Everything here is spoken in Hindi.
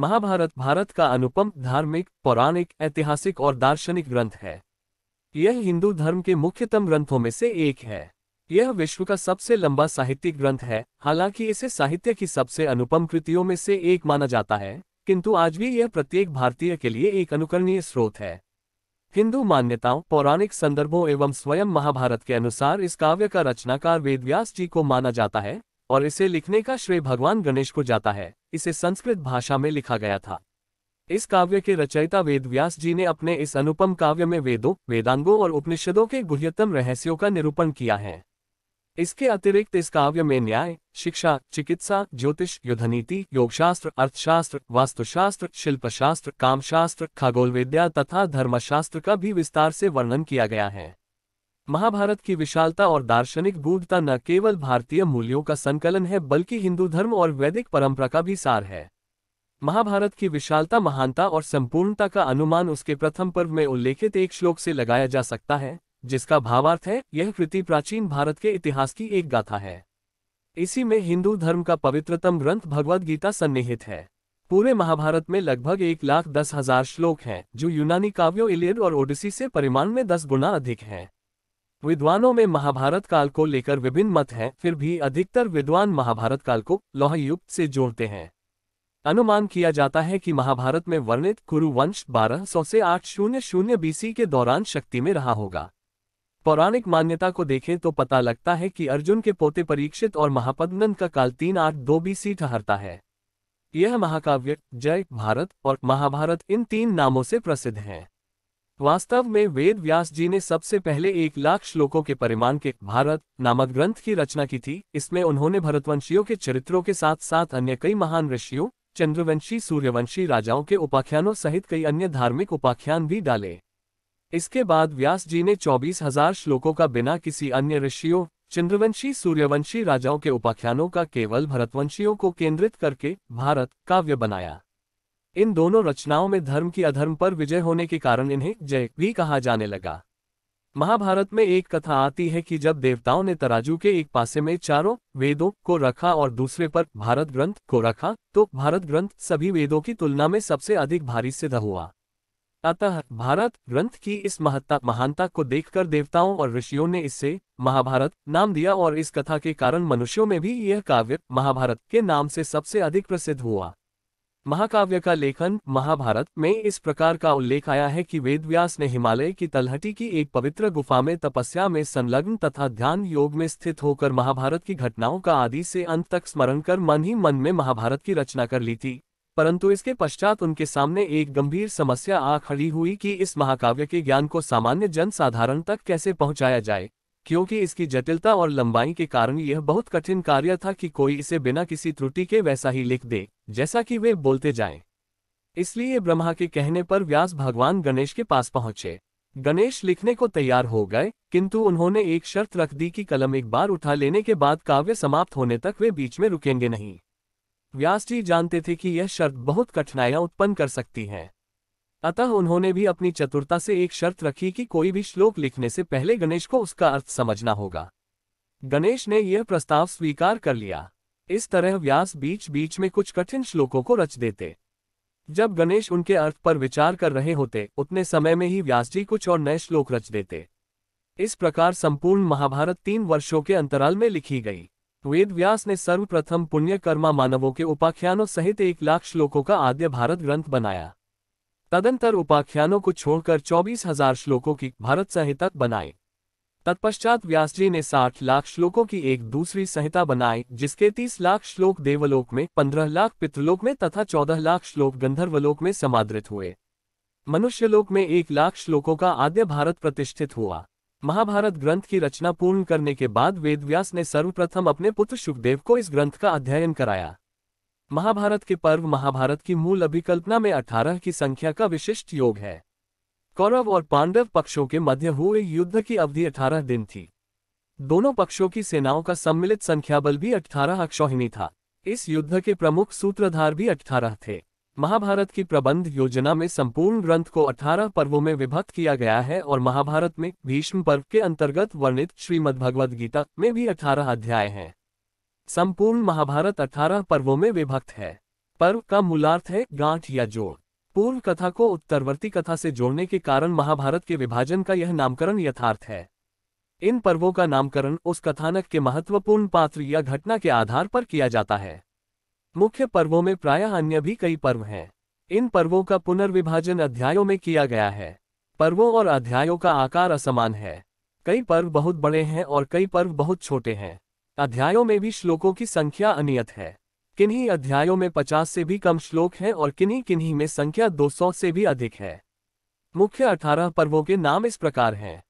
महाभारत भारत का अनुपम धार्मिक पौराणिक ऐतिहासिक और दार्शनिक ग्रंथ है यह हिंदू धर्म के मुख्यतम ग्रंथों में से एक है यह विश्व का सबसे लंबा साहित्यिक ग्रंथ है हालांकि इसे साहित्य की सबसे अनुपम कृतियों में से एक माना जाता है किंतु आज भी यह प्रत्येक भारतीय के लिए एक अनुकरणीय स्रोत है हिंदू मान्यताओं पौराणिक संदर्भों एवं स्वयं महाभारत के अनुसार इस काव्य का रचनाकार वेदव्यास जी को माना जाता है और इसे लिखने का श्रेय भगवान गणेश को जाता है इसे संस्कृत भाषा में लिखा गया था इस काव्य के रचयिता वेद व्यास जी ने अपने इस अनुपम काव्य में वेदों वेदांगों और उपनिषदों के गुह्यतम रहस्यों का निरूपण किया है इसके अतिरिक्त इस काव्य में न्याय शिक्षा चिकित्सा ज्योतिष युद्धनीति योगशास्त्र अर्थशास्त्र वास्तुशास्त्र शिल्पशास्त्र कामशास्त्र खगोल विद्या तथा धर्मशास्त्र का भी विस्तार से वर्णन किया गया है महाभारत की विशालता और दार्शनिक गूढ़ता न केवल भारतीय मूल्यों का संकलन है बल्कि हिंदू धर्म और वैदिक परंपरा का भी सार है महाभारत की विशालता महानता और संपूर्णता का अनुमान उसके प्रथम पर्व में उल्लेखित एक श्लोक से लगाया जा सकता है जिसका भावार्थ है यह कृति प्राचीन भारत के इतिहास की एक गाथा है इसी में हिंदू धर्म का पवित्रतम ग्रंथ भगवद गीता सन्निहित है पूरे महाभारत में लगभग एक लाख दस हजार श्लोक हैं जो यूनानी काव्यों इलियड और ओडिसी से परिमाण में दस गुना अधिक हैं विद्वानों में महाभारत काल को लेकर विभिन्न मत हैं फिर भी अधिकतर विद्वान महाभारत काल को लौहयुग से जोड़ते हैं अनुमान किया जाता है कि महाभारत में वर्णित कुरुवंश 1200 से 800 बीसी के दौरान शक्ति में रहा होगा पौराणिक मान्यता को देखें तो पता लगता है कि अर्जुन के पोते परीक्षित और महापद्मन का काल तीन आठ दो बीसी ठहरता है यह महाकाव्य जय भारत और महाभारत इन तीन नामों से प्रसिद्ध हैं वास्तव में वेद व्यास जी ने सबसे पहले एक लाख श्लोकों के परिमाण के भारत नामक ग्रंथ की रचना की थी इसमें उन्होंने भरतवंशियों के चरित्रों के साथ साथ अन्य कई महान ऋषियों चंद्रवंशी सूर्यवंशी राजाओं के उपाख्यानों सहित कई अन्य धार्मिक उपाख्यान भी डाले इसके बाद व्यास जी ने चौबीस हजार श्लोकों का बिना किसी अन्य ऋषियों चंद्रवंशी सूर्यवंशी राजाओं के उपाख्यानों का केवल भरतवंशियों को केंद्रित करके भारत काव्य बनाया इन दोनों रचनाओं में धर्म की अधर्म पर विजय होने के कारण इन्हें जय भी कहा जाने लगा महाभारत में एक कथा आती है कि जब देवताओं ने तराजू के एक पासे में चारों वेदों को रखा और दूसरे पर भारत ग्रंथ को रखा तो भारत ग्रंथ सभी वेदों की तुलना में सबसे अधिक भारी सिद्ध हुआ अतः भारत ग्रंथ की इस महत्ता महानता को देखकर देवताओं और ऋषियों ने इससे महाभारत नाम दिया और इस कथा के कारण मनुष्यों में भी यह काव्य महाभारत के नाम से सबसे अधिक प्रसिद्ध हुआ महाकाव्य का लेखन महाभारत में इस प्रकार का उल्लेख आया है कि वेदव्यास ने हिमालय की तलहटी की एक पवित्र गुफा में तपस्या में संलग्न तथा ध्यान योग में स्थित होकर महाभारत की घटनाओं का आदि से अंत तक स्मरण कर मन ही मन में महाभारत की रचना कर ली थी परंतु इसके पश्चात उनके सामने एक गंभीर समस्या आ खड़ी हुई कि इस महाकाव्य के ज्ञान को सामान्य जन साधारण तक कैसे पहुंचाया जाए क्योंकि इसकी जटिलता और लंबाई के कारण यह बहुत कठिन कार्य था कि कोई इसे बिना किसी त्रुटि के वैसा ही लिख दे जैसा कि वे बोलते जाएं। इसलिए ब्रह्मा के कहने पर व्यास भगवान गणेश के पास पहुंचे गणेश लिखने को तैयार हो गए किंतु उन्होंने एक शर्त रख दी कि कलम एक बार उठा लेने के बाद काव्य समाप्त होने तक वे बीच में रुकेंगे नहीं व्यास जी जानते थे कि यह शर्त बहुत कठिनाइयां उत्पन्न कर सकती है अतः उन्होंने भी अपनी चतुरता से एक शर्त रखी कि कोई भी श्लोक लिखने से पहले गणेश को उसका अर्थ समझना होगा गणेश ने यह प्रस्ताव स्वीकार कर लिया इस तरह व्यास बीच बीच में कुछ कठिन श्लोकों को रच देते जब गणेश उनके अर्थ पर विचार कर रहे होते उतने समय में ही व्यास जी कुछ और नए श्लोक रच देते इस प्रकार संपूर्ण महाभारत तीन वर्षों के अंतराल में लिखी गई वेद व्यास ने सर्वप्रथम पुण्यकर्मा मानवों के उपाख्यानों सहित एक लाख श्लोकों का आद्य भारत ग्रंथ बनाया तदंतर उपाख्यानों को छोड़कर चौबीस हजार श्लोकों की भारत संहिता बनाई तत्पश्चात व्यास जी ने 60 लाख श्लोकों की एक दूसरी संहिता बनाई जिसके 30 लाख श्लोक देवलोक में 15 लाख पितृलोक में तथा 14 लाख श्लोक गंधर्वलोक में समादृत हुए मनुष्यलोक में एक लाख श्लोकों का आद्य भारत प्रतिष्ठित हुआ महाभारत ग्रंथ की रचना पूर्ण करने के बाद वेदव्यास ने सर्वप्रथम अपने पुत्र सुखदेव को इस ग्रंथ का अध्ययन कराया महाभारत के पर्व महाभारत की मूल अभिकल्पना में अठारह की संख्या का विशिष्ट योग है कौरव और पांडव पक्षों के मध्य हुए युद्ध की अवधि अठारह दिन थी दोनों पक्षों की सेनाओं का सम्मिलित संख्याबल भी अठारह अक्षौहिणी था इस युद्ध के प्रमुख सूत्रधार भी अठारह थे महाभारत की प्रबंध योजना में संपूर्ण ग्रंथ को अठारह पर्वों में विभक्त किया गया है और महाभारत में भीष्म पर्व के अंतर्गत वर्णित श्रीमद्भगवद्गीता गीता में भी अठारह अध्याय हैं संपूर्ण महाभारत अठारह पर्वों में विभक्त है पर्व का मूलार्थ है गांठ या जोड़ पूर्व कथा को उत्तरवर्ती कथा से जोड़ने के कारण महाभारत के विभाजन का यह नामकरण यथार्थ है इन पर्वों का नामकरण उस कथानक के महत्वपूर्ण पात्र या घटना के आधार पर किया जाता है मुख्य पर्वों में प्रायः अन्य भी कई पर्व हैं इन पर्वों का पुनर्विभाजन अध्यायों में किया गया है पर्वों और अध्यायों का आकार असमान है कई पर्व बहुत बड़े हैं और कई पर्व बहुत छोटे हैं अध्यायों में भी श्लोकों की संख्या अनियत है किन्हीं अध्यायों में पचास से भी कम श्लोक हैं और किन्हीं किन्हीं में संख्या सौ से भी अधिक है मुख्य अठारह पर्वों के नाम इस प्रकार हैं